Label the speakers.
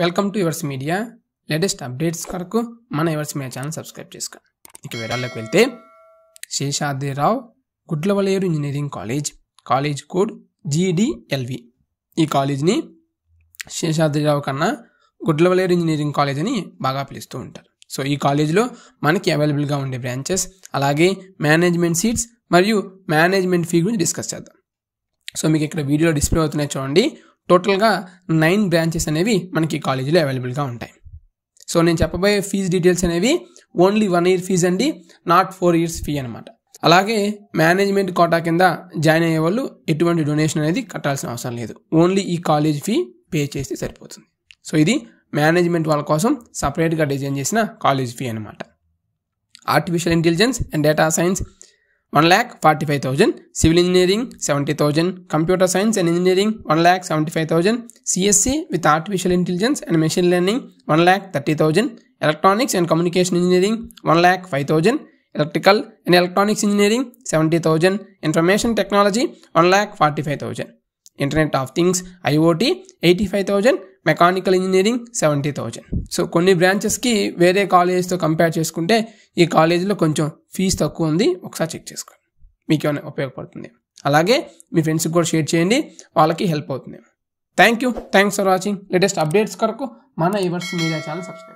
Speaker 1: welcome to yours media latest updates కొరకు మన yours media channel subscribe చేసుకోండి ఇక వివరాల్లోకి వెళ్తే Seshadri Rao Gudlavalleru engineering college college code GDLV ఈ కాలేజ్ని శేషాద్రిరావు కన్నా గుడ్లవలేరు ఇంజనీరింగ్ కాలేజ్ అని బాగా పిలుస్తూ ఉంటారు సో ఈ కాలేజ్లో మనకి అవైలబుల్గా ఉండే బ్రాంచెస్ అలాగే మేనేజ్మెంట్ సీట్స్ మరియు మేనేజ్మెంట్ ఫీ గురించి డిస్కస్ చేద్దాం సో మీకు ఇక్కడ వీడియోలో డిస్ప్లే అవుతున్నాయి చూడండి టోటల్గా నైన్ బ్రాంచెస్ అనేవి మనకి కాలేజీలో అవైలబుల్గా ఉంటాయి సో నేను చెప్పబోయే ఫీజు డీటెయిల్స్ అనేవి ఓన్లీ వన్ ఇయర్ ఫీజు అండి నాట్ ఫోర్ ఇయర్స్ ఫీ అనమాట అలాగే మేనేజ్మెంట్ కోటా కింద జాయిన్ అయ్యే వాళ్ళు ఎటువంటి డొనేషన్ అనేది కట్టాల్సిన అవసరం లేదు ఓన్లీ ఈ కాలేజ్ ఫీ పే చేస్తే సరిపోతుంది సో ఇది మేనేజ్మెంట్ వాళ్ళ కోసం సపరేట్గా డిజైన్ చేసిన కాలేజ్ ఫీ అనమాట artificial intelligence and data science 1 lakh 45,000, civil engineering 70,000, computer science and engineering 1 lakh 75,000, CSC with artificial intelligence and machine learning 1 lakh 30,000, electronics and communication engineering 1 lakh 5,000, electrical and electronics engineering 70,000, information technology 1 lakh 45,000, internet of things IoT 85,000 mechanical engineering seventy thousand so కొన్ని బ్రాంచెస్కి వేరే కాలేజెస్తో compare చేసుకుంటే ఈ కాలేజీలో కొంచెం fee తక్కువ ఉంది ఒకసారి చెక్ చేసుకోండి మీకు ఏమైనా ఉపయోగపడుతుంది అలాగే మీ ఫ్రెండ్స్కి కూడా షేర్ చేయండి వాళ్ళకి హెల్ప్ అవుతుంది thank you thanks for watching latest updates కొరకు మన ఇవర్స్ మీడియా ఛానల్ సబ్స్క్రైబ్